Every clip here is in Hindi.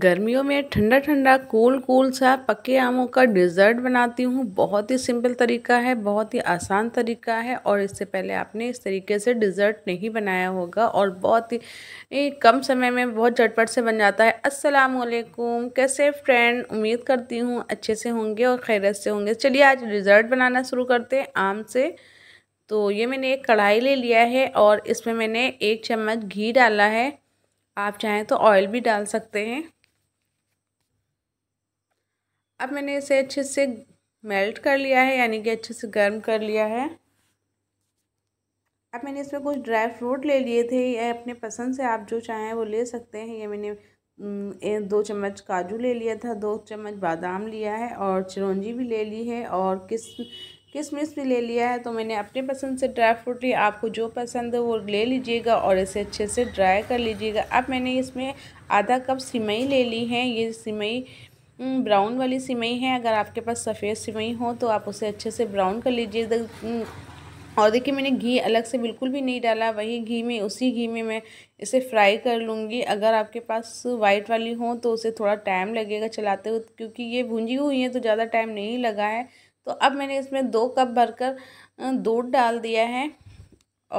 गर्मियों में ठंडा ठंडा कूल कूल सा पके आमों का डिज़र्ट बनाती हूँ बहुत ही सिंपल तरीका है बहुत ही आसान तरीका है और इससे पहले आपने इस तरीके से डिज़र्ट नहीं बनाया होगा और बहुत ही कम समय में बहुत झटपट से बन जाता है अस्सलाम वालेकुम कैसे फ्रेंड उम्मीद करती हूँ अच्छे से होंगे और खैरत से होंगे चलिए आज डिज़र्ट बनाना शुरू करते हैं आम से तो ये मैंने एक कढ़ाई ले लिया है और इसमें मैंने एक चम्मच घी डाला है आप चाहें तो ऑयल भी डाल सकते हैं अब मैंने इसे अच्छे से मेल्ट कर लिया है यानी कि अच्छे से गर्म कर लिया है अब मैंने इसमें कुछ ड्राई फ्रूट ले लिए थे ये अपने पसंद से आप जो चाहें वो ले सकते हैं ये मैंने दो चम्मच काजू ले लिया था दो चम्मच बादाम लिया है और चिरौंजी भी ले ली है और किस किशमिश भी ले लिया है तो मैंने अपने पसंद से ड्राई फ्रूट लिया आपको जो पसंद है वो ले लीजिएगा और इसे अच्छे से ड्राई कर लीजिएगा अब मैंने इसमें आधा कप सिमई ले ली है ये सिमई ब्राउन हम्म, वाली सिमई है अगर आपके पास सफ़ेद सिमई हो तो आप उसे अच्छे से ब्राउन कर लीजिए हम्म, और देखिए मैंने घी अलग से बिल्कुल भी नहीं डाला वही घी में उसी घी में मैं इसे फ्राई कर लूँगी अगर आपके पास वाइट वाली हो तो उसे थोड़ा टाइम लगेगा चलाते हुए क्योंकि ये भूंजी हुई है तो ज़्यादा टाइम नहीं लगा है तो अब मैंने इसमें दो कप भरकर दूध डाल दिया है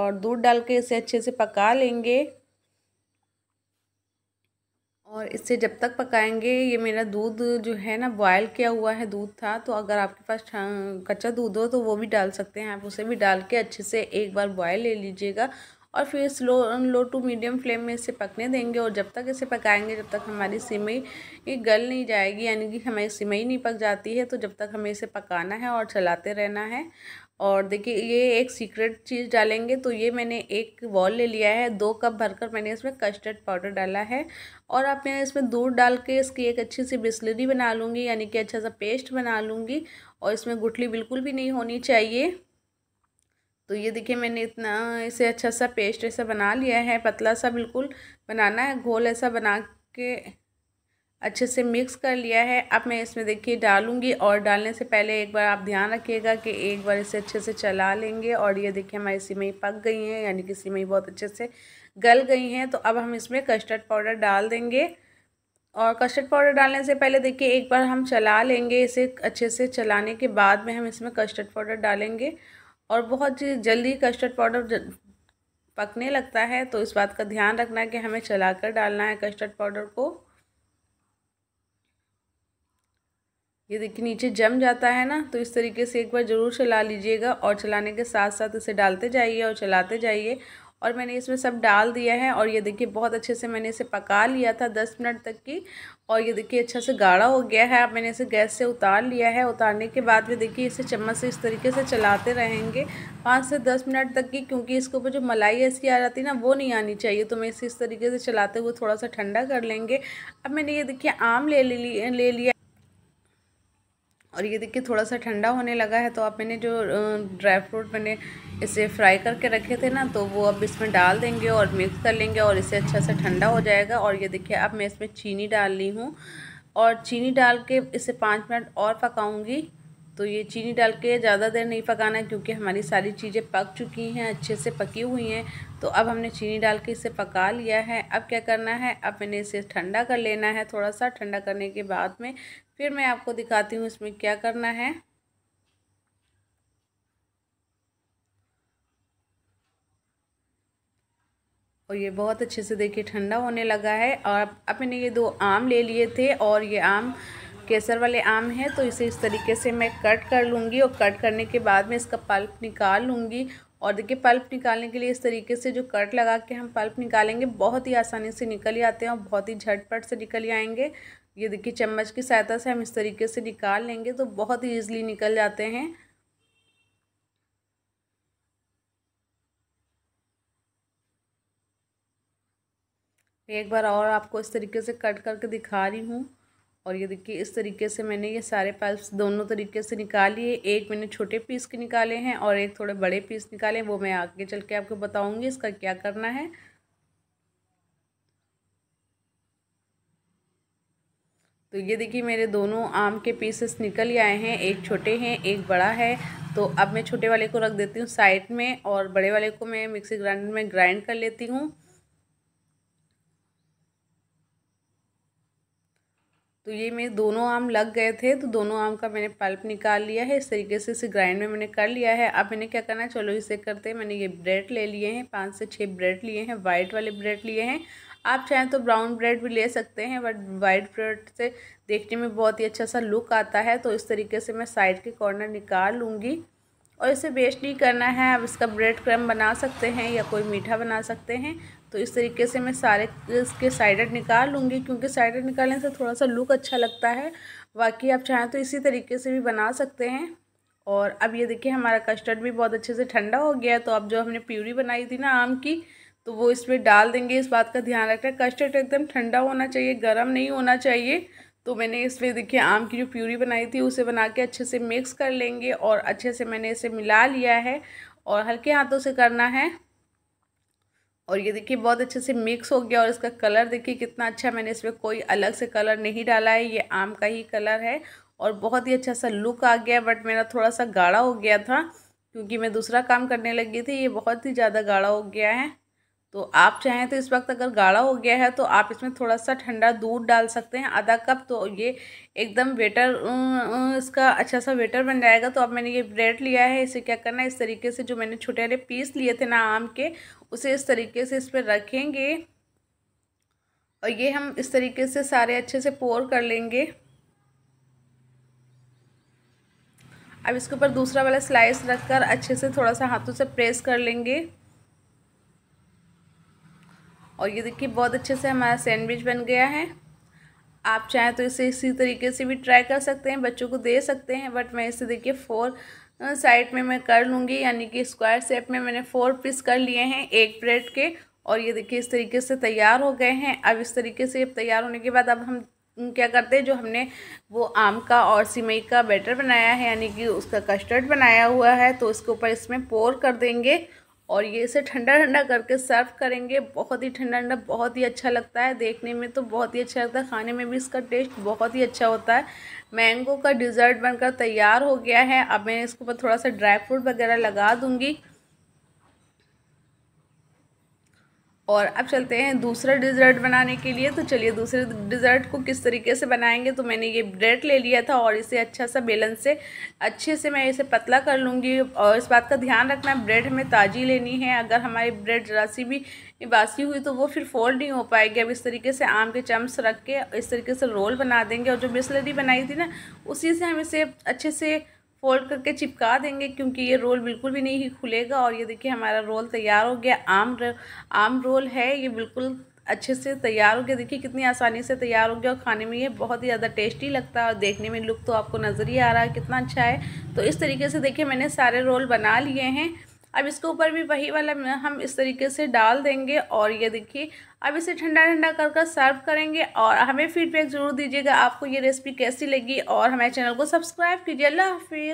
और दूध डाल के इसे अच्छे से पका लेंगे और इसे जब तक पकाएंगे ये मेरा दूध जो है ना बॉयल किया हुआ है दूध था तो अगर आपके पास कच्चा दूध हो तो वो भी डाल सकते हैं आप उसे भी डाल के अच्छे से एक बार बॉयल ले लीजिएगा और फिर slow low to medium flame में इसे पकने देंगे और जब तक इसे पकाएंगे जब तक हमारी सिमई गल नहीं जाएगी यानी कि हमारी सिमई नहीं पक जाती है तो जब तक हमें इसे पकाना है और चलाते रहना है और देखिए ये एक सीक्रेट चीज़ डालेंगे तो ये मैंने एक बॉल ले लिया है दो कप भरकर मैंने इसमें कस्टर्ड पाउडर डाला है और आप मैं इसमें दूध डाल के इसकी एक अच्छी सी बिस्लरी बना लूँगी यानी कि अच्छा सा पेस्ट बना लूँगी और इसमें गुठली बिल्कुल भी नहीं होनी चाहिए तो ये देखिए मैंने इतना इसे अच्छा सा पेस्ट ऐसा बना लिया है पतला सा बिल्कुल बनाना है घोल ऐसा बना के अच्छे से मिक्स कर लिया है अब मैं इसमें देखिए डालूंगी और डालने से पहले एक बार आप ध्यान रखिएगा कि एक बार इसे अच्छे से चला लेंगे और ये देखिए हमारी ही पक गई हैं यानी कि ही बहुत अच्छे से गल गई हैं तो अब हम इसमें कस्टर्ड पाउडर डाल देंगे और कस्टर्ड पाउडर डालने से पहले देखिए एक बार हम चला लेंगे इसे अच्छे से चलाने के बाद में हम इसमें कस्टर्ड पाउडर डालेंगे और बहुत जल्दी कस्टर्ड पाउडर पकने लगता है तो इस बात का ध्यान रखना है कि हमें चलाकर डालना है कस्टर्ड पाउडर को ये देखिए नीचे जम जाता है ना तो इस तरीके से एक बार ज़रूर चला लीजिएगा और चलाने के साथ साथ इसे डालते जाइए और चलाते जाइए और मैंने इसमें सब डाल दिया है और ये देखिए बहुत अच्छे से मैंने इसे पका लिया था दस मिनट तक की और ये देखिए अच्छा से गाढ़ा हो गया है अब मैंने इसे गैस से उतार लिया है उतारने के बाद भी देखिए इसे चम्मच से इस तरीके से चलाते रहेंगे पाँच से दस मिनट तक की क्योंकि इसके ऊपर जो मलाई ऐसी आ जाती है ना वो नहीं आनी चाहिए तो मैं इसे इस तरीके से चलाते हुए थोड़ा सा ठंडा कर लेंगे अब मैंने ये देखिए आम ले ले लिया और ये देखिए थोड़ा सा ठंडा होने लगा है तो आप मैंने जो ड्राई फ्रूट मैंने इसे फ्राई करके रखे थे ना तो वो अब इसमें डाल देंगे और मिक्स कर लेंगे और इसे अच्छा से ठंडा हो जाएगा और ये देखिए अब मैं इसमें चीनी डाल ली हूँ और चीनी डाल के इसे पाँच मिनट और पकाऊँगी तो ये चीनी डाल के ज़्यादा देर नहीं पकाना है क्योंकि हमारी सारी चीज़ें पक चुकी हैं अच्छे से पकी हुई हैं तो अब हमने चीनी डाल के इसे पका लिया है अब क्या करना है अब मैंने इसे ठंडा कर लेना है थोड़ा सा ठंडा करने के बाद में फिर मैं आपको दिखाती हूँ इसमें क्या करना है और ये बहुत अच्छे से देखिए ठंडा होने लगा है और अब मैंने ये दो आम ले लिए थे और ये आम केसर वाले आम हैं तो इसे इस तरीके से मैं कट कर लूँगी और कट करने के बाद में इसका पल्प निकाल लूँगी और देखिए पल्प निकालने के लिए इस तरीके से जो कट लगा के हम पल्प निकालेंगे बहुत ही आसानी से निकल ही आते हैं और बहुत ही झटपट से निकल ही आएंगे ये देखिए चम्मच की सहायता से हम इस तरीके से निकाल लेंगे तो बहुत ही ईजिली निकल जाते हैं एक बार और आपको इस तरीके से कट करके दिखा रही हूँ और ये देखिए इस तरीके से मैंने ये सारे पाइप्स दोनों तरीके से निकाल लिए एक मैंने छोटे पीस के निकाले हैं और एक थोड़े बड़े पीस निकाले वो मैं आगे चल के आपको बताऊँगी इसका क्या करना है तो ये देखिए मेरे दोनों आम के पीसेस निकल आए हैं एक छोटे हैं एक बड़ा है तो अब मैं छोटे वाले को रख देती हूँ साइड में और बड़े वाले को मैं मिक्सी ग्राइंडर में ग्राइंड कर लेती हूँ तो ये मेरे दोनों आम लग गए थे तो दोनों आम का मैंने पल्प निकाल लिया है इस तरीके से इसे ग्राइंड में मैंने कर लिया है अब मैंने क्या करना है चलो इसे करते हैं मैंने ये ब्रेड ले लिए हैं पाँच से छः ब्रेड लिए हैं वाइट वाले ब्रेड लिए हैं आप चाहें तो ब्राउन ब्रेड भी ले सकते हैं बट वाइट ब्रेड से देखने में बहुत ही अच्छा सा लुक आता है तो इस तरीके से मैं साइड के कॉर्नर निकाल लूँगी और इसे वेस्ट नहीं करना है आप इसका ब्रेड क्रम बना सकते हैं या कोई मीठा बना सकते हैं तो इस तरीके से मैं सारे इसके साइडेड निकाल लूँगी क्योंकि साइडेड निकालने से थोड़ा सा लुक अच्छा लगता है बाकी आप चाहें तो इसी तरीके से भी बना सकते हैं और अब ये देखिए हमारा कस्टर्ड भी बहुत अच्छे से ठंडा हो गया है तो अब जो हमने प्यूरी बनाई थी ना आम की तो वो इसमें डाल देंगे इस बात का ध्यान रखना कस्टर्ड एकदम ठंडा होना चाहिए गर्म नहीं होना चाहिए तो मैंने इसमें देखिए आम की जो प्यूरी बनाई थी उसे बना के अच्छे से मिक्स कर लेंगे और अच्छे से मैंने इसे मिला लिया है और हल्के हाथों से करना है और ये देखिए बहुत अच्छे से मिक्स हो गया और इसका कलर देखिए कितना अच्छा मैंने इसमें कोई अलग से कलर नहीं डाला है ये आम का ही कलर है और बहुत ही अच्छा सा लुक आ गया बट मेरा थोड़ा सा गाढ़ा हो गया था क्योंकि मैं दूसरा काम करने लगी थी ये बहुत ही ज़्यादा गाढ़ा हो गया है तो आप चाहें तो इस वक्त अगर गाढ़ा हो गया है तो आप इसमें थोड़ा सा ठंडा दूध डाल सकते हैं आधा कप तो ये एकदम वेटर इसका अच्छा सा वेटर बन जाएगा तो अब मैंने ये ब्रेड लिया है इसे क्या करना है इस तरीके से जो मैंने छोटे हरे पीस लिए थे ना आम के उसे इस तरीके से इस पर रखेंगे और ये हम इस तरीके से सारे अच्छे से पोर कर लेंगे अब इसके ऊपर दूसरा वाला स्लाइस रखकर अच्छे से थोड़ा सा हाथों से प्रेस कर लेंगे और ये देखिए बहुत अच्छे से हमारा सैंडविच बन गया है आप चाहें तो इसे इसी तरीके से भी ट्राई कर सकते हैं बच्चों को दे सकते हैं बट मैं इसे देखिए फोर साइड में मैं कर लूँगी यानी कि स्क्वायर सेप में मैंने फोर पीस कर लिए हैं एक प्लेट के और ये देखिए इस तरीके से तैयार हो गए हैं अब इस तरीके से तैयार होने के बाद अब हम क्या करते हैं जो हमने वो आम का और सिमई का बैटर बनाया है यानी कि उसका कस्टर्ड बनाया हुआ है तो उसके ऊपर इसमें पोर कर देंगे और ये इसे ठंडा ठंडा करके सर्व करेंगे बहुत ही ठंडा ठंडा बहुत ही अच्छा लगता है देखने में तो बहुत ही अच्छा लगता है खाने में भी इसका टेस्ट बहुत ही अच्छा होता है मैंगो का डिज़र्ट बनकर तैयार हो गया है अब मैं इसके ऊपर थोड़ा सा ड्राई फ्रूट वगैरह लगा दूँगी और अब चलते हैं दूसरा डिज़र्ट बनाने के लिए तो चलिए दूसरे डिज़र्ट को किस तरीके से बनाएंगे तो मैंने ये ब्रेड ले लिया था और इसे अच्छा सा बेलन से अच्छे से मैं इसे पतला कर लूँगी और इस बात का ध्यान रखना ब्रेड हमें ताज़ी लेनी है अगर हमारी ब्रेड जरा सी भी बासी हुई तो वो फिर फोल्ड नहीं हो पाएगी अब इस तरीके से आम के चम्स रख के इस तरीके से रोल बना देंगे और जो बिस्लरी बनाई थी ना उसी से हम इसे अच्छे से फोल्ड करके चिपका देंगे क्योंकि ये रोल बिल्कुल भी नहीं खुलेगा और ये देखिए हमारा रोल तैयार हो गया आम आम रोल है ये बिल्कुल अच्छे से तैयार हो गया देखिए कितनी आसानी से तैयार हो गया और खाने में ये बहुत ही ज़्यादा टेस्टी लगता है और देखने में लुक तो आपको नज़र ही आ रहा है कितना अच्छा है तो इस तरीके से देखिए मैंने सारे रोल बना लिए हैं अब इसके ऊपर भी वही वाला हम इस तरीके से डाल देंगे और ये देखिए अब इसे ठंडा ठंडा कर कर सर्व करेंगे और हमें फीडबैक ज़रूर दीजिएगा आपको ये रेसिपी कैसी लगी और हमारे चैनल को सब्सक्राइब कीजिए अल्लाह हाफिज़